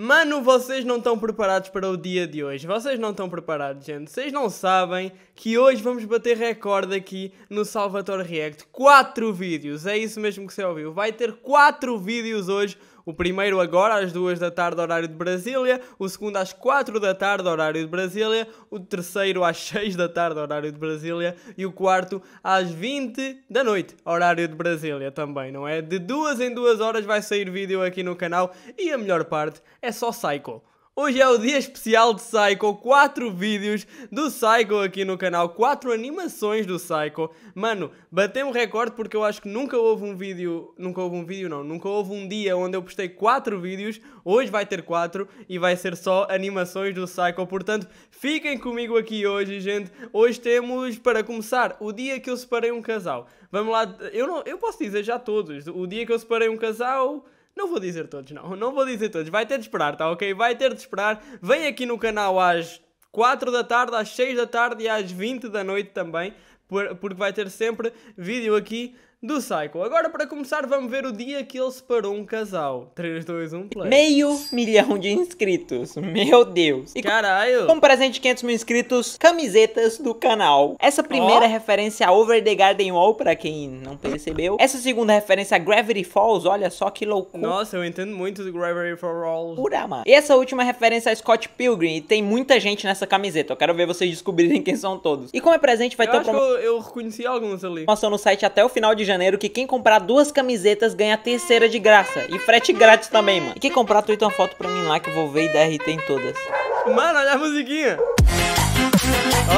Mano, vocês não estão preparados para o dia de hoje. Vocês não estão preparados, gente. Vocês não sabem que hoje vamos bater recorde aqui no Salvatore React. Quatro vídeos, é isso mesmo que você ouviu. Vai ter quatro vídeos hoje o primeiro agora às 2 da tarde, horário de Brasília. O segundo às 4 da tarde, horário de Brasília. O terceiro às 6 da tarde, horário de Brasília. E o quarto às 20 da noite, horário de Brasília também, não é? De duas em duas horas vai sair vídeo aqui no canal. E a melhor parte é só Cycle. Hoje é o dia especial de Psycho, 4 vídeos do Psycho aqui no canal, 4 animações do Psycho. Mano, bateu um recorde porque eu acho que nunca houve um vídeo, nunca houve um vídeo não, nunca houve um dia onde eu postei 4 vídeos, hoje vai ter 4 e vai ser só animações do Psycho. Portanto, fiquem comigo aqui hoje, gente. Hoje temos, para começar, o dia que eu separei um casal. Vamos lá, eu, não, eu posso dizer já todos, o dia que eu separei um casal não vou dizer todos, não. Não vou dizer todos. Vai ter de esperar, tá ok? Vai ter de esperar. Vem aqui no canal às 4 da tarde, às 6 da tarde e às 20 da noite também. Porque vai ter sempre vídeo aqui do Psycho. Agora, para começar, vamos ver o dia que ele separou um casal. 3, 2, 1, play. Meio milhão de inscritos. Meu Deus. E Caralho. Com um presente de 500 mil inscritos, camisetas do canal. Essa primeira oh. referência a Over the Garden Wall, para quem não percebeu. Essa segunda referência a Gravity Falls, olha só que loucura. Nossa, eu entendo muito de Gravity Falls. Pura, mano. E essa última referência a Scott Pilgrim. E tem muita gente nessa camiseta. Eu quero ver vocês descobrirem quem são todos. E como é presente, vai eu ter... Acho que eu, eu reconheci alguns ali. Passou no site até o final de janeiro Janeiro que quem comprar duas camisetas ganha a terceira de graça. E frete grátis também, mano. E quem comprar, tuita uma foto pra mim lá que eu vou ver e dar RT em todas. Mano, olha a musiquinha.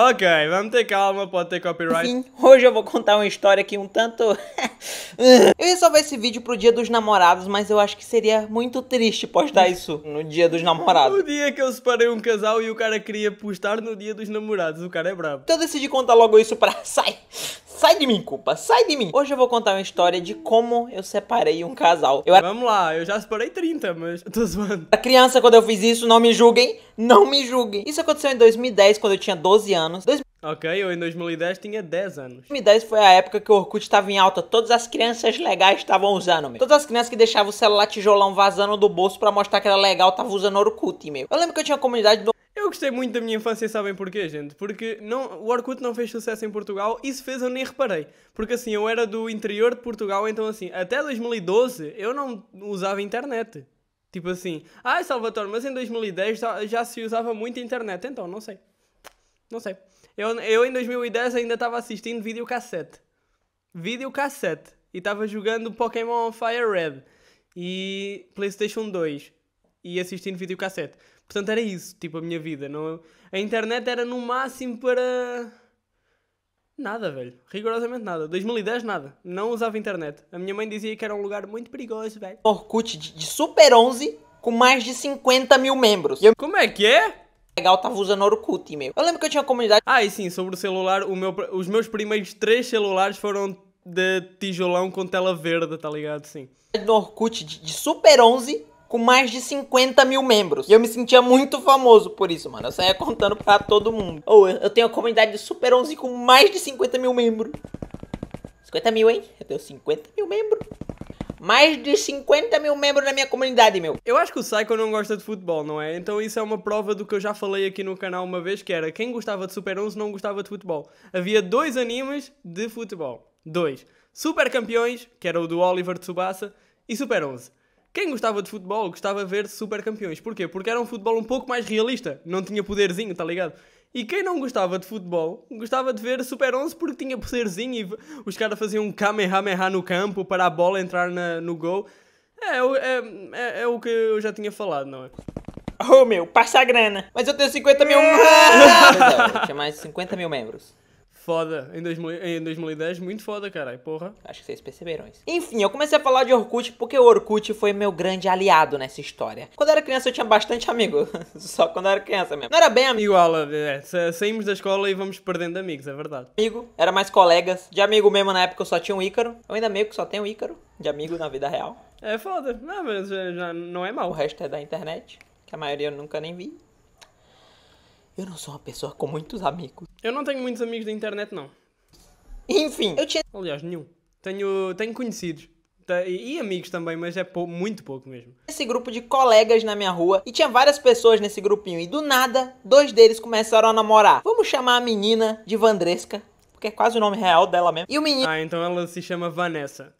Ok, vamos ter calma, pode ter copyright. Sim, hoje eu vou contar uma história que um tanto... eu ia salvar esse vídeo pro dia dos namorados, mas eu acho que seria muito triste postar isso no dia dos namorados. No dia que eu separei um casal e o cara queria postar no dia dos namorados, o cara é brabo. Então eu decidi contar logo isso pra... Sai! Sai de mim, culpa, sai de mim. Hoje eu vou contar uma história de como eu separei um casal. Eu Vamos lá, eu já separei 30, mas eu tô zoando. A criança, quando eu fiz isso, não me julguem, não me julguem. Isso aconteceu em 2010, quando eu tinha 12 anos. Dois... Ok, eu em 2010 tinha 10 anos. 2010 foi a época que o Orkut estava em alta. Todas as crianças legais estavam usando, meu. Todas as crianças que deixavam o celular tijolão vazando do bolso para mostrar que era legal estavam usando Orkut, meu. Eu lembro que eu tinha uma comunidade do eu gostei muito da minha infância, sabem porquê, gente? Porque não, o Orkut não fez sucesso em Portugal e se fez eu nem reparei. Porque assim, eu era do interior de Portugal, então assim, até 2012 eu não usava internet. Tipo assim, ai ah, Salvador, mas em 2010 já, se usava muito internet, então não sei. Não sei. Eu, eu em 2010 ainda estava assistindo vídeo vídeo cassete E estava jogando Pokémon Fire Red e PlayStation 2 e assistindo vídeo cassete. Portanto, era isso, tipo, a minha vida. Não... A internet era no máximo para. Nada, velho. Rigorosamente nada. 2010, nada. Não usava internet. A minha mãe dizia que era um lugar muito perigoso, velho. Orkut de, Super 11 com mais de 50 mil membros. Eu... Como é que é? Legal, tava usando Orkut, meu. Eu lembro que eu tinha uma comunidade. Ah, e sim, sobre o celular, o meu, os meus primeiros três celulares foram de tijolão com tela verde, tá ligado? Sim. No Orkut de Super 11 com mais de 50 mil membros. E eu me sentia muito famoso por isso, mano. Eu saía contando pra todo mundo. Ou oh, eu tenho a comunidade de Super 11 com mais de 50 mil membros. 50 mil, hein? Eu tenho 50 mil membros. Mais de 50 mil membros na minha comunidade, meu. Eu acho que o Psycho não gosta de futebol, não é? Então isso é uma prova do que eu já falei aqui no canal uma vez, que era quem gostava de Super 11 não gostava de futebol. Havia dois animes de futebol. Dois. Super Campeões, que era o do Oliver Tsubasa, e Super 11. Quem gostava de futebol gostava de ver super campeões. Porquê? Porque era um futebol um pouco mais realista, não tinha poderzinho, tá ligado? E quem não gostava de futebol gostava de ver Super 11 porque tinha poderzinho e os caras faziam um Kamehameha no campo para a bola entrar na, no gol. É, é, é, é, o que eu já tinha falado, não é? Oh meu, passa a grana! Mas eu tenho 50 mil. é, tinha mais 50 mil membros. Foda, em, 2000, em 2010, muito foda, caralho, porra. Acho que vocês perceberam isso. Enfim, eu comecei a falar de Orkut porque o Orkut foi meu grande aliado nessa história. Quando eu era criança eu tinha bastante amigo, só quando eu era criança mesmo. Não era bem amigo. Igual, é, saímos da escola e vamos perdendo amigos, é verdade. Amigo, era mais colegas. De amigo mesmo na época eu só tinha um Ícaro, eu ainda meio que só tenho um Ícaro de amigo na vida real. É foda, não, mas já, é, já não é mal. O resto é da internet, que a maioria eu nunca nem vi. Eu não sou uma pessoa com muitos amigos. Eu não tenho muitos amigos da internet, não. Enfim, eu tinha. Aliás, nenhum. Tenho, tenho conhecidos. E amigos também, mas é pou, muito pouco mesmo. Esse grupo de colegas na minha rua e tinha várias pessoas nesse grupinho. E do nada, dois deles começaram a namorar. Vamos chamar a menina de Vandresca, porque é quase o nome real dela mesmo. E o menino. Ah, então ela se chama Vanessa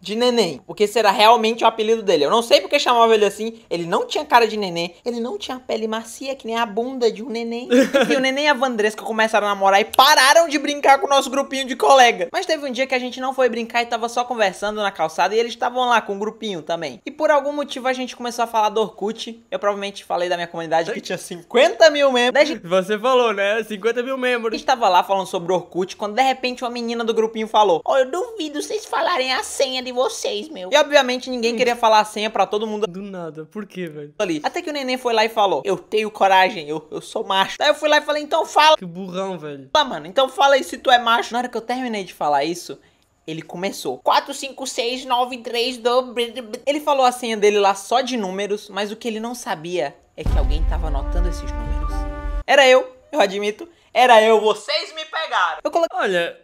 de neném, porque será realmente o apelido dele. Eu não sei porque chamava ele assim, ele não tinha cara de neném, ele não tinha pele macia, que nem a bunda de um neném. e o neném e a Vandresca começaram a namorar e pararam de brincar com o nosso grupinho de colega. Mas teve um dia que a gente não foi brincar e tava só conversando na calçada e eles estavam lá com um grupinho também. E por algum motivo a gente começou a falar do Orkut. Eu provavelmente falei da minha comunidade que tinha 50 mil membros. Você falou, né? 50 mil membros. A tava lá falando sobre o Orkut quando de repente uma menina do grupinho falou: Ó, oh, eu duvido vocês falarem a senha de vocês, meu. E obviamente ninguém hum. queria falar a senha pra todo mundo. Do nada, por quê, velho? Ali. Até que o neném foi lá e falou: Eu tenho coragem, eu, eu sou macho. Daí eu fui lá e falei: Então fala. Que burrão, velho. lá mano, então fala aí se tu é macho. Na hora que eu terminei de falar isso, ele começou. 4, 5, 6, 9, 3, 2... Ele falou a senha dele lá só de números, mas o que ele não sabia é que alguém tava anotando esses números. Era eu, eu admito. Era eu, vocês me pegaram. Eu coloquei... Olha,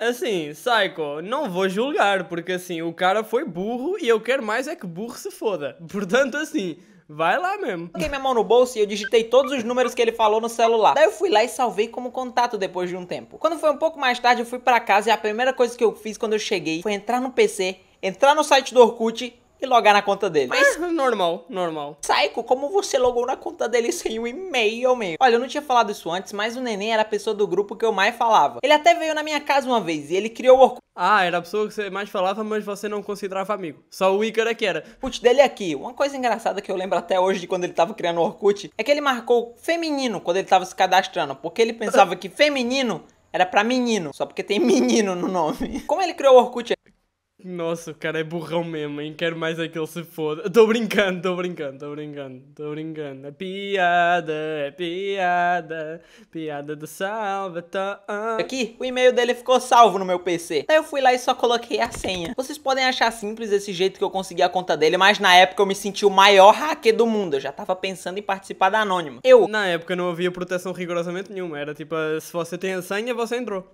Assim, Psycho, não vou julgar, porque assim, o cara foi burro e eu quero mais é que burro se foda. Portanto, assim, Vai lá mesmo. peguei Coloquei minha mão no bolso e eu digitei todos os números que ele falou no celular. Daí eu fui lá e salvei como contato depois de um tempo. Quando foi um pouco mais tarde, eu fui para casa e a primeira coisa que eu fiz quando eu cheguei foi entrar no PC, entrar no site do Orkut e logar na conta dele. Mas normal, normal. Psycho, como você logou na conta dele sem um e-mail, meu? Olha, eu não tinha falado isso antes, mas o Neném era a pessoa do grupo que eu mais falava. Ele até veio na minha casa uma vez e ele criou o Orkut. Ah, era a pessoa que você mais falava, mas você não considerava amigo. Só o Ícaro é que era. Putz, dele aqui, uma coisa engraçada que eu lembro até hoje de quando ele tava criando o Orkut, é que ele marcou feminino quando ele tava se cadastrando, porque ele pensava que feminino era para menino, só porque tem menino no nome. Como ele criou o Orkut nossa, o cara é burrão mesmo, hein? Quero mais é que ele se foda. Tô brincando, tô brincando, tô brincando, tô brincando. É piada, é piada, piada do Tá... Aqui, o e-mail dele ficou salvo no meu PC. Daí eu fui lá e só coloquei a senha. Vocês podem achar simples esse jeito que eu consegui a conta dele, mas na época eu me senti o maior hacker do mundo. Eu já tava pensando em participar da Anônima. Eu... Na época não havia proteção rigorosamente nenhuma. Era tipo, se você tem a senha, você entrou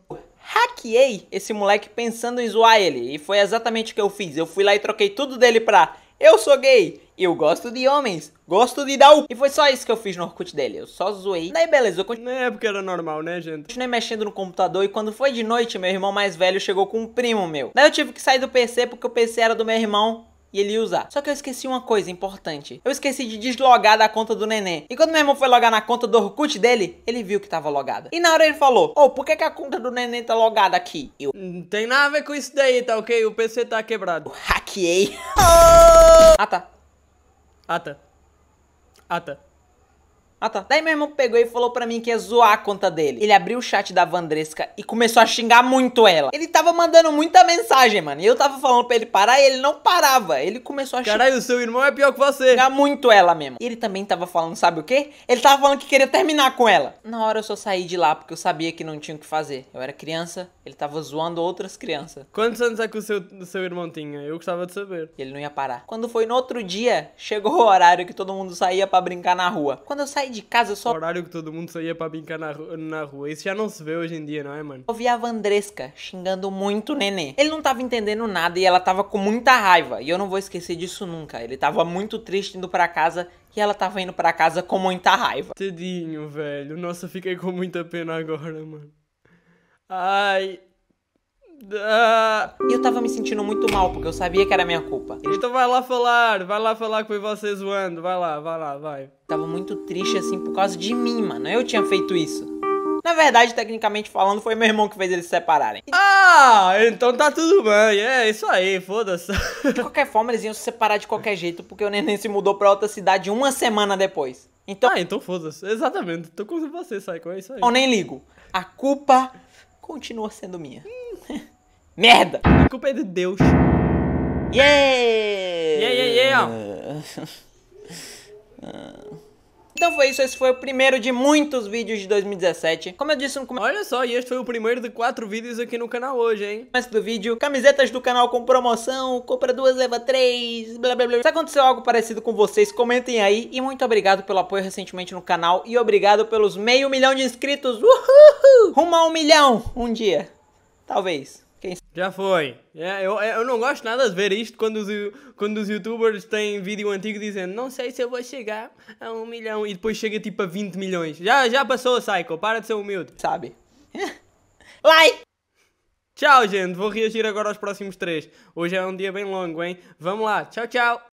hackeei esse moleque pensando em zoar ele. E foi exatamente o que eu fiz. Eu fui lá e troquei tudo dele pra eu sou gay, eu gosto de homens, gosto de dar o... E foi só isso que eu fiz no Orkut dele, eu só zoei. Daí né, beleza, eu continuei... Na época era normal, né, gente? Continuei mexendo no computador e quando foi de noite, meu irmão mais velho chegou com um primo meu. Daí eu tive que sair do PC porque o PC era do meu irmão e ele ia usar. Só que eu esqueci uma coisa importante. Eu esqueci de deslogar da conta do neném. E quando meu irmão foi logar na conta do Orkut dele, ele viu que tava logada. E na hora ele falou: Ô, oh, por que, que a conta do neném tá logada aqui? Eu. Não tem nada a ver com isso daí, tá ok? O PC tá quebrado. Eu hackeei. ah tá. Ah tá. Ah tá. Ah tá. Daí meu irmão pegou e falou pra mim que ia zoar a conta dele. Ele abriu o chat da Vandresca e começou a xingar muito ela. Ele tava mandando muita mensagem, mano. E eu tava falando pra ele parar e ele não parava. Ele começou a xingar. Caralho, seu irmão é pior que você. Xingar muito ela mesmo. E ele também tava falando, sabe o quê? Ele tava falando que queria terminar com ela. Na hora eu só saí de lá porque eu sabia que não tinha o que fazer. Eu era criança, ele tava zoando outras crianças. Quantos anos é que o seu, o seu irmão tinha? Eu gostava de saber. Ele não ia parar. Quando foi no outro dia, chegou o horário que todo mundo saía para brincar na rua. Quando eu saí de casa, eu só. O horário que todo mundo saía para brincar na, na rua. Isso já não se vê hoje em dia, não é, mano? Eu vi a Vandresca xingando muito o nenê. Ele não tava entendendo nada e ela tava com muita raiva. E eu não vou esquecer disso nunca. Ele tava muito triste indo para casa e ela tava indo para casa com muita raiva. Tadinho, velho. Nossa, fiquei com muita pena agora, mano. Ai. Ah. Eu tava me sentindo muito mal, porque eu sabia que era minha culpa. Então vai lá falar, vai lá falar que foi você zoando, vai lá, vai lá, vai. Tava muito triste assim por causa de mim, mano. Eu tinha feito isso. Na verdade, tecnicamente falando, foi meu irmão que fez eles se separarem. Ah, então tá tudo bem. É isso aí, foda-se. De qualquer forma, eles iam se separar de qualquer jeito, porque o neném se mudou pra outra cidade uma semana depois. Então... Ah, então foda-se. Exatamente. Tô com você, Saiko. É isso aí. Eu nem ligo. A culpa continua sendo minha. Hum. Merda! A culpa é de Deus. Yeah! Yeah, yeah, yeah! Então foi isso, esse foi o primeiro de muitos vídeos de 2017. Como eu disse no começo... Olha só, e este foi o primeiro de quatro vídeos aqui no canal hoje, hein? Começo do vídeo, camisetas do canal com promoção, compra duas, leva três, blá blá blá. Se aconteceu algo parecido com vocês, comentem aí. E muito obrigado pelo apoio recentemente no canal e obrigado pelos meio milhão de inscritos. Uhul! Rumo a um milhão um dia. Talvez. Quem... Já foi. É, eu, é, eu não gosto nada de ver isto quando os, quando os youtubers têm vídeo antigo dizendo não sei se eu vou chegar a um milhão e depois chega tipo a 20 milhões. Já, já passou a cycle, para de ser humilde. Sabe? Like! Tchau, gente. Vou reagir agora aos próximos três. Hoje é um dia bem longo, hein? Vamos lá. Tchau, tchau.